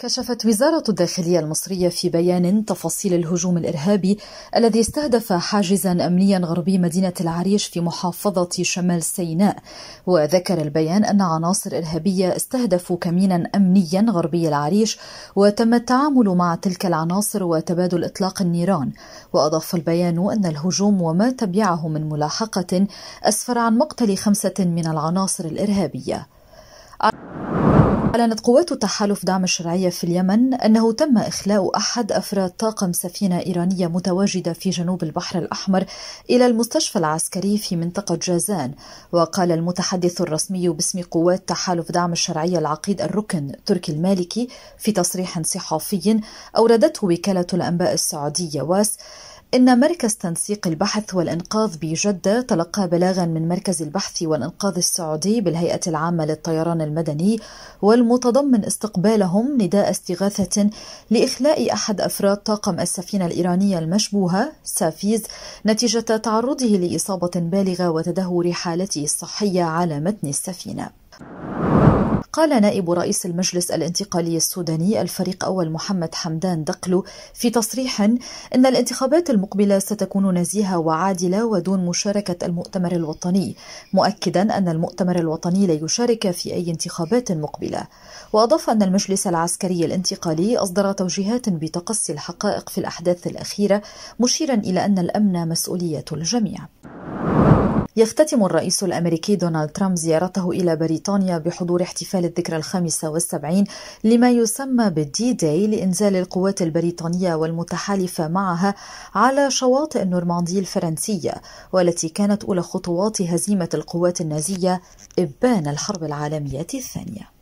كشفت وزارة الداخلية المصرية في بيان تفاصيل الهجوم الإرهابي الذي استهدف حاجزا أمنيا غربي مدينة العريش في محافظة شمال سيناء وذكر البيان أن عناصر إرهابية استهدفوا كمينا أمنيا غربي العريش وتم التعامل مع تلك العناصر وتبادل إطلاق النيران وأضاف البيان أن الهجوم وما تبعه من ملاحقة أسفر عن مقتل خمسة من العناصر الإرهابية أعلنت قوات تحالف دعم الشرعية في اليمن أنه تم إخلاء أحد أفراد طاقم سفينة إيرانية متواجدة في جنوب البحر الأحمر إلى المستشفى العسكري في منطقة جازان وقال المتحدث الرسمي باسم قوات تحالف دعم الشرعية العقيد الركن تركي المالكي في تصريح صحفي أوردته وكالة الأنباء السعودية واس إن مركز تنسيق البحث والإنقاذ بجدة تلقى بلاغا من مركز البحث والإنقاذ السعودي بالهيئة العامة للطيران المدني والمتضمن استقبالهم نداء استغاثة لإخلاء أحد أفراد طاقم السفينة الإيرانية المشبوهة سافيز نتيجة تعرضه لإصابة بالغة وتدهور حالته الصحية على متن السفينة. قال نائب رئيس المجلس الانتقالي السوداني الفريق أول محمد حمدان دقلو في تصريح إن الانتخابات المقبلة ستكون نزيهة وعادلة ودون مشاركة المؤتمر الوطني مؤكدا أن المؤتمر الوطني لا يشارك في أي انتخابات مقبلة وأضاف أن المجلس العسكري الانتقالي أصدر توجيهات بتقصي الحقائق في الأحداث الأخيرة مشيرا إلى أن الأمن مسؤولية الجميع يختتم الرئيس الأمريكي دونالد ترامب زيارته إلى بريطانيا بحضور احتفال الذكرى الخامسة والسبعين لما يسمى بالدي داي لإنزال القوات البريطانية والمتحالفة معها على شواطئ النورماندي الفرنسية والتي كانت أولى خطوات هزيمة القوات النازية إبان الحرب العالمية الثانية